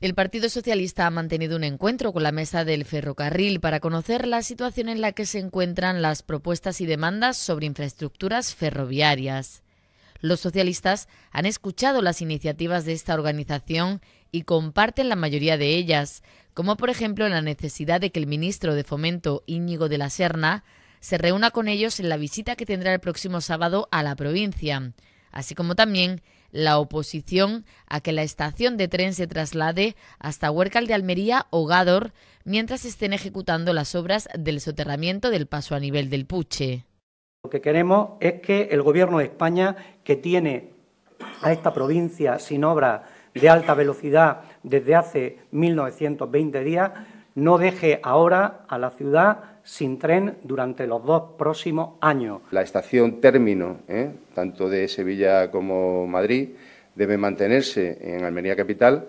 El Partido Socialista ha mantenido un encuentro con la mesa del ferrocarril para conocer la situación en la que se encuentran las propuestas y demandas sobre infraestructuras ferroviarias. Los socialistas han escuchado las iniciativas de esta organización y comparten la mayoría de ellas, como por ejemplo la necesidad de que el ministro de Fomento, Íñigo de la Serna, se reúna con ellos en la visita que tendrá el próximo sábado a la provincia, así como también la oposición a que la estación de tren se traslade hasta Huércal de Almería o Gádor mientras estén ejecutando las obras del soterramiento del paso a nivel del Puche. Lo que queremos es que el Gobierno de España, que tiene a esta provincia sin obra de alta velocidad desde hace 1920 días, no deje ahora a la ciudad sin tren durante los dos próximos años. La estación término, ¿eh? tanto de Sevilla como Madrid, debe mantenerse en Almería Capital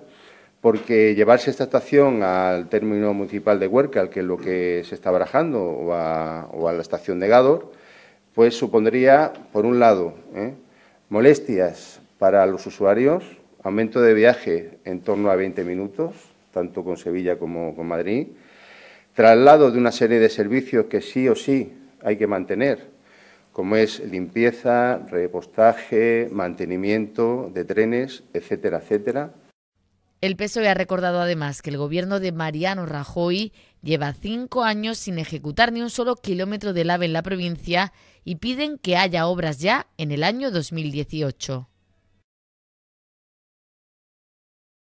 porque llevarse esta estación al término municipal de al que es lo que se está barajando, o a, la estación de Gador, pues supondría, por un lado, ¿eh? molestias para los usuarios, aumento de viaje en torno a 20 minutos, tanto con Sevilla como con Madrid, traslado de una serie de servicios que sí o sí hay que mantener, como es limpieza, repostaje, mantenimiento de trenes, etcétera, etcétera. El PSOE ha recordado además que el gobierno de Mariano Rajoy lleva cinco años sin ejecutar ni un solo kilómetro de lave en la provincia y piden que haya obras ya en el año 2018.